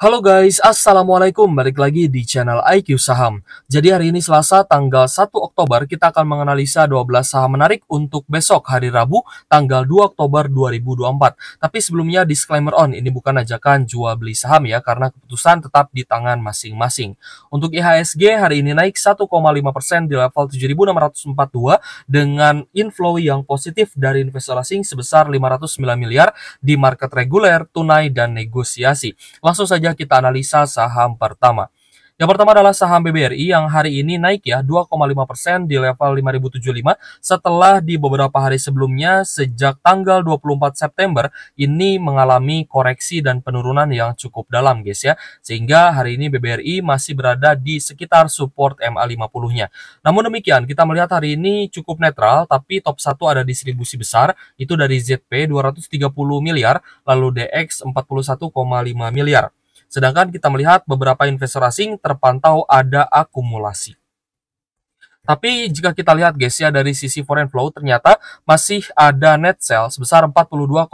Halo guys, Assalamualaikum, balik lagi di channel IQ Saham. Jadi hari ini Selasa tanggal 1 Oktober kita akan menganalisa 12 saham menarik untuk besok hari Rabu tanggal 2 Oktober 2024. Tapi sebelumnya disclaimer on, ini bukan ajakan jual beli saham ya karena keputusan tetap di tangan masing-masing. Untuk IHSG hari ini naik 1,5% di level 7642 dengan inflow yang positif dari investor asing sebesar 509 miliar di market reguler, tunai, dan negosiasi. Langsung saja kita analisa saham pertama. Yang pertama adalah saham BBRI yang hari ini naik ya 2,5% di level 5075 setelah di beberapa hari sebelumnya sejak tanggal 24 September ini mengalami koreksi dan penurunan yang cukup dalam guys ya. Sehingga hari ini BBRI masih berada di sekitar support MA50-nya. Namun demikian kita melihat hari ini cukup netral tapi top 1 ada distribusi besar itu dari ZP 230 miliar lalu DX 41,5 miliar. Sedangkan kita melihat beberapa investor asing terpantau ada akumulasi. Tapi jika kita lihat guys ya dari sisi foreign flow ternyata masih ada net sell sebesar 42,8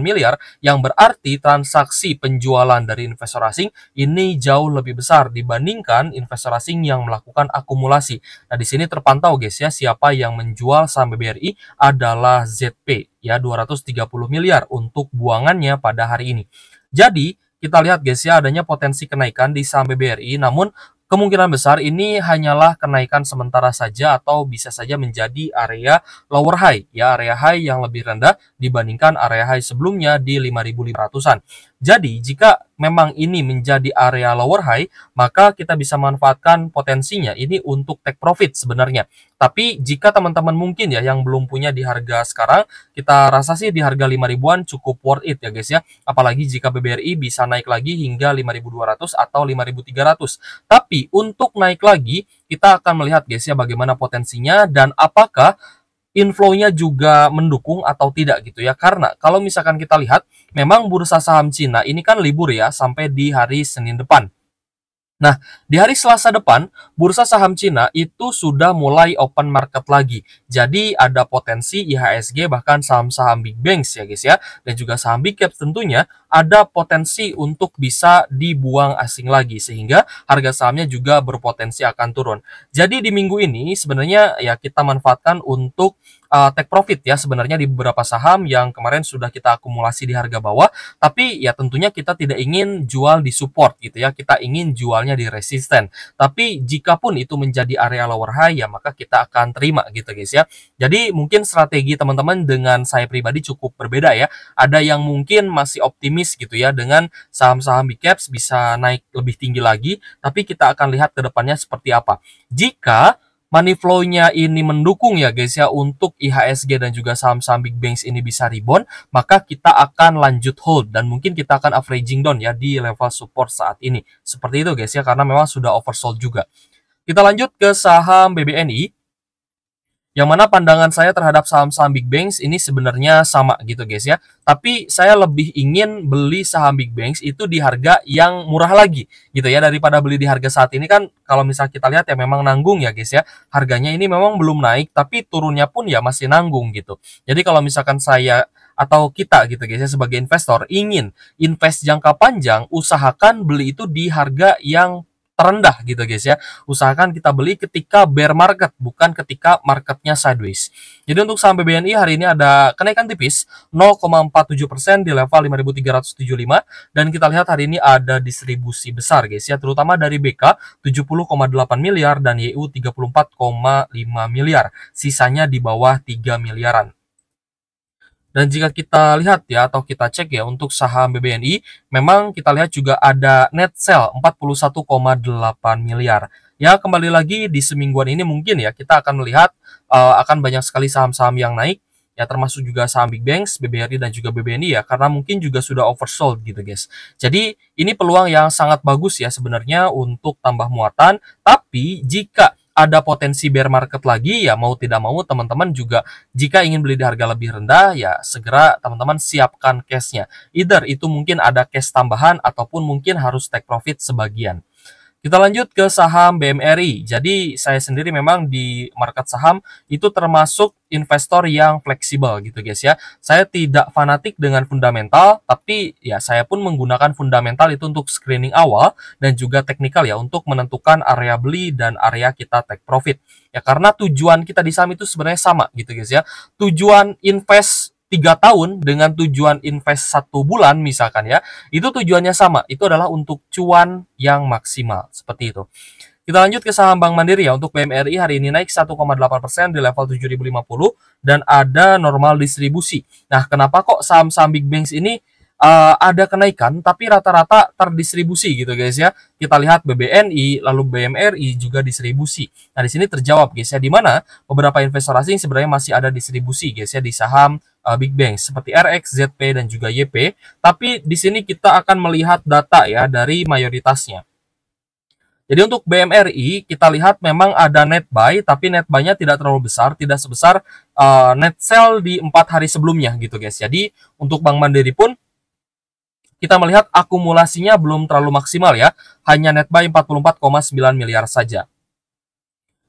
miliar yang berarti transaksi penjualan dari investor asing ini jauh lebih besar dibandingkan investor asing yang melakukan akumulasi. Nah di sini terpantau guys ya siapa yang menjual saham BBRI adalah ZP ya 230 miliar untuk buangannya pada hari ini. Jadi kita lihat guys ya adanya potensi kenaikan di saham BBRI namun kemungkinan besar ini hanyalah kenaikan sementara saja atau bisa saja menjadi area lower high ya area high yang lebih rendah dibandingkan area high sebelumnya di 5500-an. Jadi, jika memang ini menjadi area lower high, maka kita bisa manfaatkan potensinya ini untuk take profit sebenarnya. Tapi jika teman-teman mungkin ya yang belum punya di harga sekarang, kita rasa sih di harga 5 ribuan cukup worth it ya guys ya. Apalagi jika BBRI bisa naik lagi hingga 5.200 atau 5.300. Tapi untuk naik lagi, kita akan melihat guys ya bagaimana potensinya dan apakah inflownya juga mendukung atau tidak gitu ya. Karena kalau misalkan kita lihat, memang bursa saham Cina ini kan libur ya sampai di hari Senin depan. Nah, di hari Selasa depan, bursa saham Cina itu sudah mulai open market lagi. Jadi ada potensi IHSG bahkan saham-saham Big Banks ya guys ya, dan juga saham Big Caps tentunya ada potensi untuk bisa dibuang asing lagi sehingga harga sahamnya juga berpotensi akan turun. Jadi di minggu ini sebenarnya ya kita manfaatkan untuk uh, take profit ya sebenarnya di beberapa saham yang kemarin sudah kita akumulasi di harga bawah tapi ya tentunya kita tidak ingin jual di support gitu ya kita ingin jualnya di resisten tapi jika pun itu menjadi area lower high ya maka kita akan terima gitu guys ya jadi mungkin strategi teman-teman dengan saya pribadi cukup berbeda ya ada yang mungkin masih optimis optimis gitu ya dengan saham-saham big caps bisa naik lebih tinggi lagi, tapi kita akan lihat ke depannya seperti apa. Jika money flow-nya ini mendukung ya guys ya untuk IHSG dan juga saham-saham big banks ini bisa rebound, maka kita akan lanjut hold dan mungkin kita akan averaging down ya di level support saat ini. Seperti itu guys ya karena memang sudah oversold juga. Kita lanjut ke saham BBNI yang mana pandangan saya terhadap saham-saham big banks ini sebenarnya sama gitu guys ya. Tapi saya lebih ingin beli saham big banks itu di harga yang murah lagi gitu ya daripada beli di harga saat ini kan kalau misal kita lihat ya memang nanggung ya guys ya. Harganya ini memang belum naik tapi turunnya pun ya masih nanggung gitu. Jadi kalau misalkan saya atau kita gitu guys ya sebagai investor ingin invest jangka panjang usahakan beli itu di harga yang terendah gitu guys ya. Usahakan kita beli ketika bear market, bukan ketika marketnya sideways. Jadi untuk saham BBNI hari ini ada kenaikan tipis 0,47% di level 5.375 dan kita lihat hari ini ada distribusi besar guys ya, terutama dari BK 70,8 miliar dan YU 34,5 miliar. Sisanya di bawah 3 miliaran. Dan jika kita lihat ya atau kita cek ya untuk saham BBNI, memang kita lihat juga ada net sell 41,8 miliar. Ya kembali lagi di semingguan ini mungkin ya kita akan melihat uh, akan banyak sekali saham-saham yang naik ya termasuk juga saham Big Banks, BBRI dan juga BBNI ya karena mungkin juga sudah oversold gitu guys. Jadi ini peluang yang sangat bagus ya sebenarnya untuk tambah muatan, tapi jika ada potensi bear market lagi ya mau tidak mau teman-teman juga jika ingin beli di harga lebih rendah ya segera teman-teman siapkan cashnya either itu mungkin ada cash tambahan ataupun mungkin harus take profit sebagian kita lanjut ke saham BMRI. Jadi saya sendiri memang di market saham itu termasuk investor yang fleksibel gitu guys ya. Saya tidak fanatik dengan fundamental, tapi ya saya pun menggunakan fundamental itu untuk screening awal dan juga teknikal ya untuk menentukan area beli dan area kita take profit. Ya karena tujuan kita di saham itu sebenarnya sama gitu guys ya. Tujuan invest tiga tahun dengan tujuan invest satu bulan misalkan ya itu tujuannya sama itu adalah untuk cuan yang maksimal seperti itu kita lanjut ke saham Bank Mandiri ya untuk BMRI hari ini naik 1,8% di level 7050 dan ada normal distribusi nah kenapa kok saham-saham big banks ini uh, ada kenaikan tapi rata-rata terdistribusi gitu guys ya. Kita lihat BBNI lalu BMRI juga distribusi. Nah, di sini terjawab guys ya di mana beberapa investor asing sebenarnya masih ada distribusi guys ya di saham uh, big bang seperti RX, ZP dan juga YP. Tapi di sini kita akan melihat data ya dari mayoritasnya. Jadi untuk BMRI kita lihat memang ada net buy tapi net buy-nya tidak terlalu besar, tidak sebesar uh, net sell di empat hari sebelumnya gitu guys. Jadi untuk Bank Mandiri pun kita melihat akumulasinya belum terlalu maksimal ya, hanya net buy 44,9 miliar saja.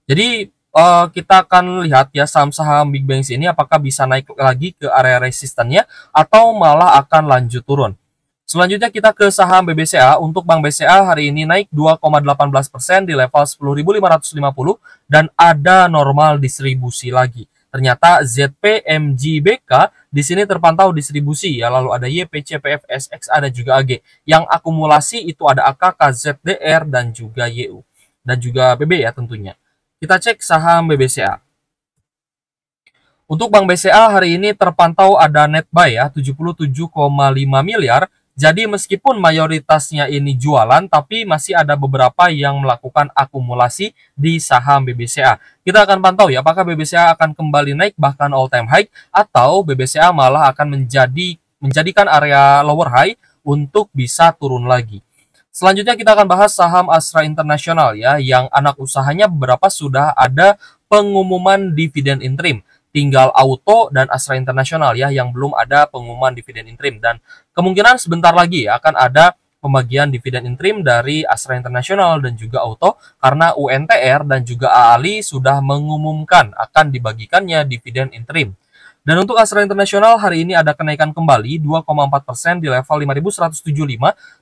Jadi uh, kita akan lihat ya saham-saham Big Bang ini apakah bisa naik lagi ke area resistennya atau malah akan lanjut turun. Selanjutnya kita ke saham BBCA. Untuk Bank BCA hari ini naik 2,18% di level 10.550 dan ada normal distribusi lagi. Ternyata ZPMGBK di sini terpantau distribusi ya, lalu ada YP, CPF, dan juga AG. Yang akumulasi itu ada AKK, ZDR dan juga YU dan juga BB ya tentunya. Kita cek saham BBCA. Untuk Bank BCA hari ini terpantau ada net buy ya 77,5 miliar jadi meskipun mayoritasnya ini jualan, tapi masih ada beberapa yang melakukan akumulasi di saham BBCA. Kita akan pantau ya, apakah BBCA akan kembali naik bahkan all time high, atau BBCA malah akan menjadi menjadikan area lower high untuk bisa turun lagi. Selanjutnya kita akan bahas saham Astra International ya, yang anak usahanya beberapa sudah ada pengumuman dividen interim tinggal Auto dan Astra Internasional ya yang belum ada pengumuman dividen interim dan kemungkinan sebentar lagi akan ada pembagian dividen interim dari Astra Internasional dan juga Auto karena UNTR dan juga AALI sudah mengumumkan akan dibagikannya dividen interim. Dan untuk Astra Internasional hari ini ada kenaikan kembali 2,4% di level 5.175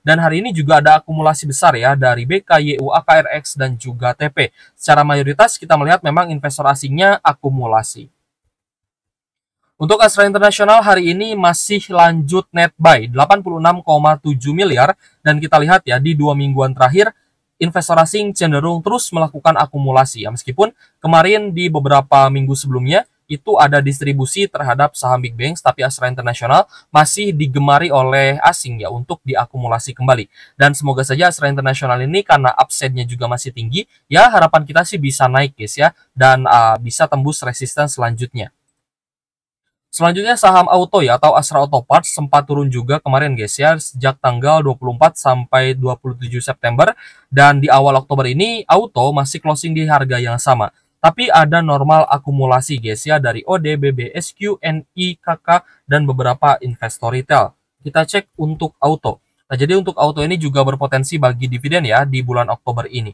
dan hari ini juga ada akumulasi besar ya dari BK, AKRX KRX, dan juga TP. Secara mayoritas kita melihat memang investor asingnya akumulasi. Untuk Astra Internasional hari ini masih lanjut net buy 86,7 miliar dan kita lihat ya di dua mingguan terakhir investor asing cenderung terus melakukan akumulasi ya meskipun kemarin di beberapa minggu sebelumnya itu ada distribusi terhadap saham Big Banks tapi Astra Internasional masih digemari oleh asing ya untuk diakumulasi kembali dan semoga saja Astra Internasional ini karena upside-nya juga masih tinggi ya harapan kita sih bisa naik guys ya dan uh, bisa tembus resisten selanjutnya. Selanjutnya saham auto ya atau Astra Auto Parts sempat turun juga kemarin guys ya sejak tanggal 24 sampai 27 September dan di awal Oktober ini auto masih closing di harga yang sama. Tapi ada normal akumulasi guys ya dari OD, BBSQ, NI, dan beberapa investor retail. Kita cek untuk auto. Nah, jadi untuk auto ini juga berpotensi bagi dividen ya di bulan Oktober ini.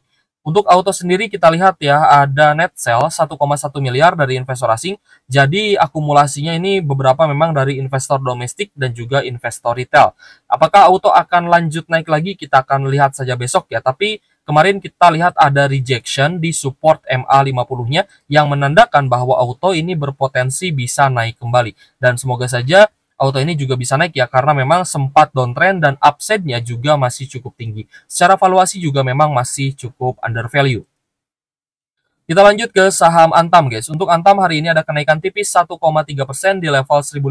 Untuk auto sendiri kita lihat ya ada net sell 1,1 miliar dari investor asing. Jadi akumulasinya ini beberapa memang dari investor domestik dan juga investor retail. Apakah auto akan lanjut naik lagi? Kita akan lihat saja besok ya. Tapi kemarin kita lihat ada rejection di support MA50-nya yang menandakan bahwa auto ini berpotensi bisa naik kembali. Dan semoga saja auto ini juga bisa naik ya karena memang sempat downtrend dan upside-nya juga masih cukup tinggi. Secara valuasi juga memang masih cukup under value. Kita lanjut ke saham Antam guys. Untuk Antam hari ini ada kenaikan tipis 1,3% di level 1500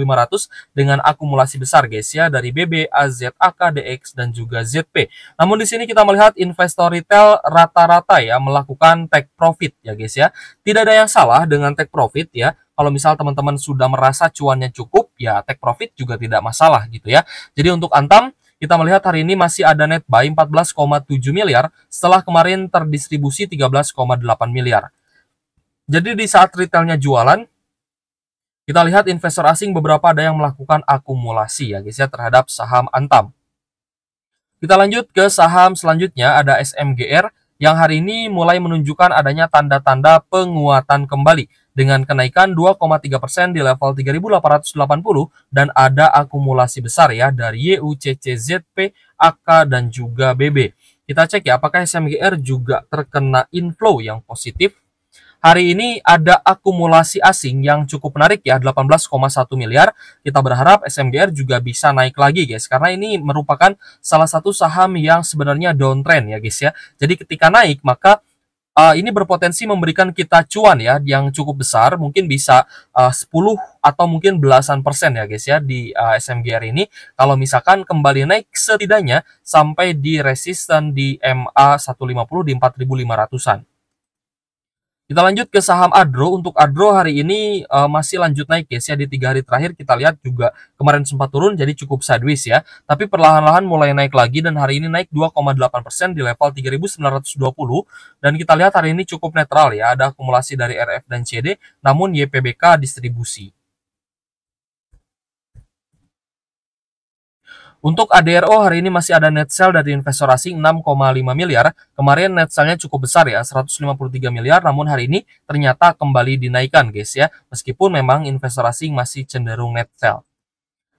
dengan akumulasi besar guys ya dari BB, AZ, AK, DX dan juga ZP. Namun di sini kita melihat investor retail rata-rata ya melakukan take profit ya guys ya. Tidak ada yang salah dengan take profit ya kalau misal teman-teman sudah merasa cuannya cukup, ya take profit juga tidak masalah gitu ya. Jadi untuk Antam, kita melihat hari ini masih ada net buy 14,7 miliar setelah kemarin terdistribusi 13,8 miliar. Jadi di saat retailnya jualan, kita lihat investor asing beberapa ada yang melakukan akumulasi ya guys ya terhadap saham Antam. Kita lanjut ke saham selanjutnya ada SMGR yang hari ini mulai menunjukkan adanya tanda-tanda penguatan kembali dengan kenaikan 2,3 persen di level 3.880 dan ada akumulasi besar ya dari YUCCZP, AK, dan juga BB. Kita cek ya apakah SMGR juga terkena inflow yang positif. Hari ini ada akumulasi asing yang cukup menarik ya 18,1 miliar. Kita berharap SMGR juga bisa naik lagi guys karena ini merupakan salah satu saham yang sebenarnya downtrend ya guys ya. Jadi ketika naik maka uh, ini berpotensi memberikan kita cuan ya yang cukup besar mungkin bisa ah, uh, 10 atau mungkin belasan persen ya guys ya di uh, ah, SMGR ini kalau misalkan kembali naik setidaknya sampai di resisten di MA 150 di 4500-an. Kita lanjut ke saham Adro. Untuk Adro hari ini uh, masih lanjut naik guys ya. Di tiga hari terakhir kita lihat juga kemarin sempat turun jadi cukup sideways ya. Tapi perlahan-lahan mulai naik lagi dan hari ini naik 2,8% di level 3.920. Dan kita lihat hari ini cukup netral ya. Ada akumulasi dari RF dan CD namun YPBK distribusi. Untuk ADRO hari ini masih ada net sale dari investor asing 6,5 miliar. Kemarin net sale-nya cukup besar ya, 153 miliar, namun hari ini ternyata kembali dinaikkan guys ya. Meskipun memang investor asing masih cenderung net sale.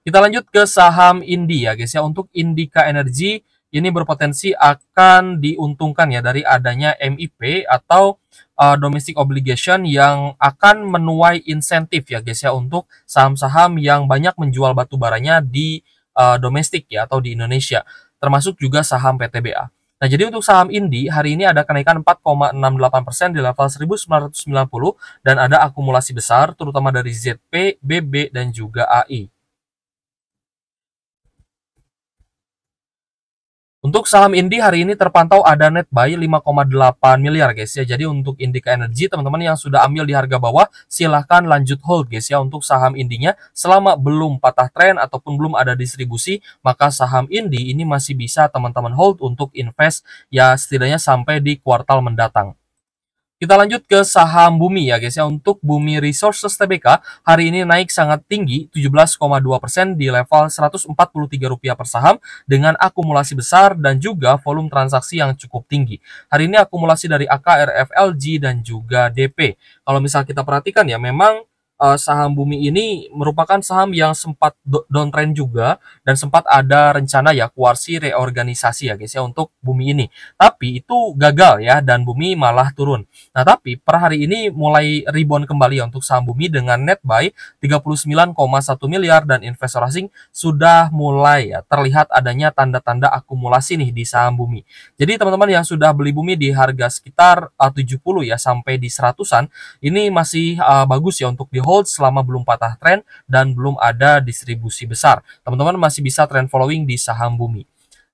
Kita lanjut ke saham Indi ya guys ya. Untuk Indika Energy ini berpotensi akan diuntungkan ya dari adanya MIP atau uh, domestic obligation yang akan menuai insentif ya guys ya untuk saham-saham yang banyak menjual batu baranya di uh, domestik ya atau di Indonesia, termasuk juga saham PTBA. Nah, jadi untuk saham Indi hari ini ada kenaikan 4,68% di level 1990 dan ada akumulasi besar terutama dari ZP, BB dan juga AI. Untuk saham Indi hari ini terpantau ada net buy 5,8 miliar guys ya. Jadi untuk Indika Energy teman-teman yang sudah ambil di harga bawah silahkan lanjut hold guys ya untuk saham Indinya. Selama belum patah tren ataupun belum ada distribusi maka saham Indi ini masih bisa teman-teman hold untuk invest ya setidaknya sampai di kuartal mendatang. Kita lanjut ke saham Bumi ya guys ya. Untuk Bumi Resources TBK hari ini naik sangat tinggi 17,2% di level rp rupiah per saham dengan akumulasi besar dan juga volume transaksi yang cukup tinggi. Hari ini akumulasi dari akrflg dan juga DP. Kalau misal kita perhatikan ya memang uh, saham Bumi ini merupakan saham yang sempat downtrend juga dan sempat ada rencana ya kuarsi reorganisasi ya guys ya untuk Bumi ini. Tapi itu gagal ya dan Bumi malah turun. Nah, tapi per hari ini mulai rebound kembali ya untuk saham Bumi dengan net buy 39,1 miliar dan investor asing sudah mulai ya terlihat adanya tanda-tanda akumulasi nih di saham Bumi. Jadi teman-teman yang sudah beli Bumi di harga sekitar eh, uh, 70 ya sampai di 100-an ini masih uh, bagus ya untuk di hold selama belum patah tren dan belum ada distribusi besar. Teman-teman masih bisa trend following di saham bumi.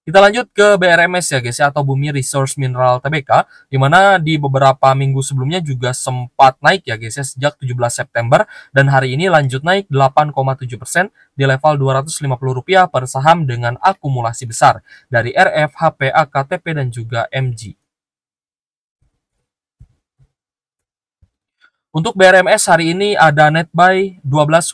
Kita lanjut ke BRMS ya guys ya atau Bumi Resource Mineral Tbk di mana di beberapa minggu sebelumnya juga sempat naik ya guys ya sejak 17 September dan hari ini lanjut naik 8,7% di level Rp250 per saham dengan akumulasi besar dari RF, HP, AKTP dan juga MG. Untuk BRMS hari ini ada net buy 12,1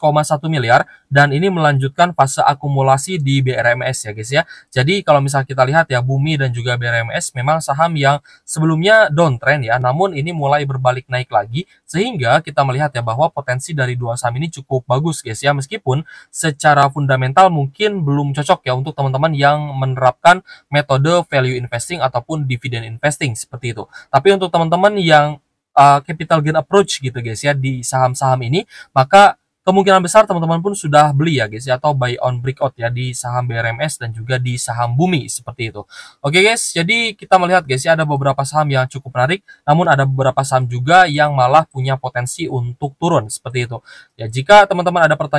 miliar dan ini melanjutkan fase akumulasi di BRMS ya guys ya. Jadi kalau misal kita lihat ya Bumi dan juga BRMS memang saham yang sebelumnya downtrend ya namun ini mulai berbalik naik lagi sehingga kita melihat ya bahwa potensi dari dua saham ini cukup bagus guys ya meskipun secara fundamental mungkin belum cocok ya untuk teman-teman yang menerapkan metode value investing ataupun dividend investing seperti itu. Tapi untuk teman-teman yang uh, capital gain approach gitu guys ya di saham-saham ini, maka kemungkinan besar teman-teman pun sudah beli ya guys ya atau buy on breakout ya di saham BRMS dan juga di saham Bumi seperti itu. Oke guys, jadi kita melihat guys ya ada beberapa saham yang cukup menarik, namun ada beberapa saham juga yang malah punya potensi untuk turun seperti itu. Ya jika teman-teman ada pertanyaan